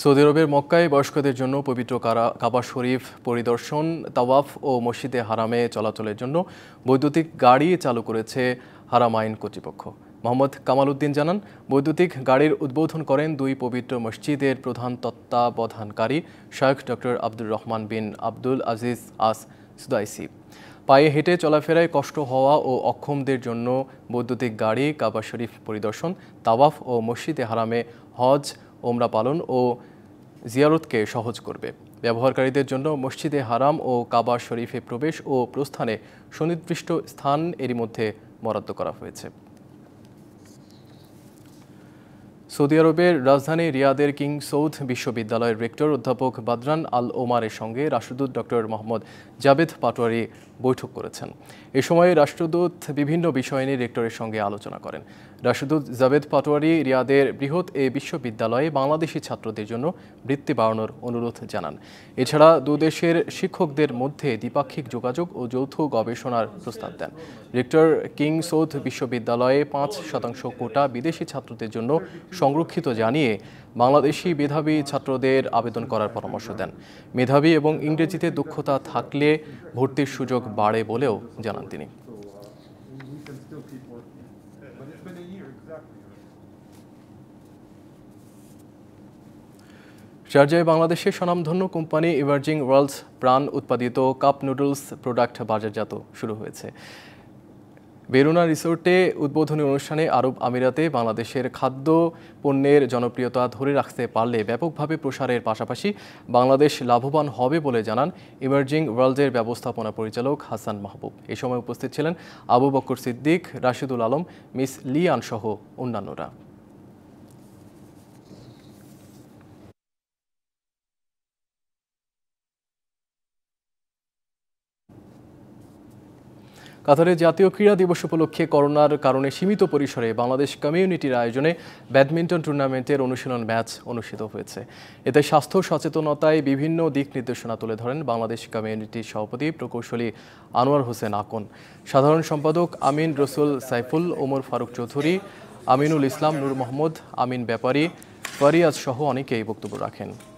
Saudi আরবের মক্কায় বয়স্কদের জন্য পবিত্র কারা কাবা শরীফ পরিদর্শন তাওয়াফ ও মসজিদে হারামে চলাচলের জন্য বৈদ্যুতিক গাড়ি চালু করেছে হারামাইন কর্তৃপক্ষ মোহাম্মদ কামাল উদ্দিন জানান বৈদ্যুতিক গাড়ির উদ্বোধন করেন দুই পবিত্র মসজিদের প্রধান তত্ত্বাবধানকারী Sheikh doctor Abdur Rahman bin Abdul Aziz as Sudais পায়ে হেঁটে চলাফেরায় কষ্ট হওয়া ও অক্ষমদের জন্য বৈদ্যুতিক গাড়ি কাবা শরীফ পরিদর্শন তাওয়াফ ও মসজিদে হারামে হজ ওমরা পালন ও জিয়ারতকে সহজ করবে ব্যবহারকারীদের জন্য মসজিদে হারাম ও কাবার শরীফে প্রবেশ ও প্রস্থানে সুনির্দিষ্ট স্থান এরই মধ্যে বরাদ্দ করা হয়েছে সৌদি আরবের রাজধানী রিয়াদের কিং সৌদ বিশ্ববিদ্যালয়ের রেক্টর অধ্যাপক বাদরান আল ওমারের সঙ্গে রাষ্ট্রদূত ডক্টর মোহাম্মদ জাবেদ পাটোয়ারি বৈঠক করেছেন এ সময় রাষ্ট্রদূত বিভিন্ন বিষয় নিয়ে রেক্টরের সঙ্গে আলোচনা করেন রাষ্ট্রদূত জাবেদ পাটোয়ারি রিয়াদের বৃহৎ এ বিশ্ববিদ্যালয়ে বাংলাদেশি ছাত্রদের জন্য বৃত্তি বাড়ানোর অনুরোধ জানান এছাড়া দুদেশের শিক্ষকদের মধ্যে দ্বিপাক্ষিক যোগাযোগ ও যৌথ গবেষণার প্রস্তাব দেন রেক্টর কিং সৌদ বিশ্ববিদ্যালয়ে পাঁচ শতাংশ কোটা বিদেশি ছাত্রদের জন্য সংরক্ষিত জানিয়ে বাংলাদেশি মেধাবী ছাত্রদের আবেদন করার পরামর্শ দেন মেধাবী এবং ইংরেজিতে দক্ষতা থাকলে ভর্তির সুযোগ বাড়ে বলেও জানান তিনি শারজায় বাংলাদেশের স্বনামধন্য কোম্পানি ইমার্জিং ওয়ার্ল্ডস প্রাণ উৎপাদিত কাপ নুডলস প্রোডাক্ট বাজারজাত শুরু হয়েছে বেরুনা রিসোর্টে উদ্বোধনী অনুষ্ঠানে আরব আমিরাতে বাংলাদেশের খাদ্য পণ্যের জনপ্রিয়তা ধরে রাখতে পারলে ব্যাপকভাবে প্রসারের পাশাপাশি বাংলাদেশ লাভবান হবে বলে জানান ইমার্জিং ওয়ার্ল্ডের ব্যবস্থাপনা পরিচালক হাসান মাহবুব এ সময় উপস্থিত ছিলেন আবু বক্কর সিদ্দিক রাশিদুল আলম মিস লিয়ান সহ অন্যান্যরা কাতারে জাতীয় ক্রীড়া দিবস উপলক্ষে করোনার কারণে সীমিত পরিসরে বাংলাদেশ কমিউনিটির আয়োজনে ব্যাডমিন্টন টুর্নামেন্টের অনুশীলন ম্যাচ অনুষ্ঠিত হয়েছে এতে স্বাস্থ্য সচেতনতায় বিভিন্ন দিক নির্দেশনা তুলে ধরেন বাংলাদেশ কমিউনিটির সভাপতি প্রকৌশলী আনোয়ার হোসেন আকন সাধারণ সম্পাদক আমিন রসুল সাইফুল ওমর ফারুক চৌধুরী আমিনুল ইসলাম নূর মোহাম্মদ আমিন ব্যাপারী ফরিয়াজ সহ অনেকেই বক্তব্য রাখেন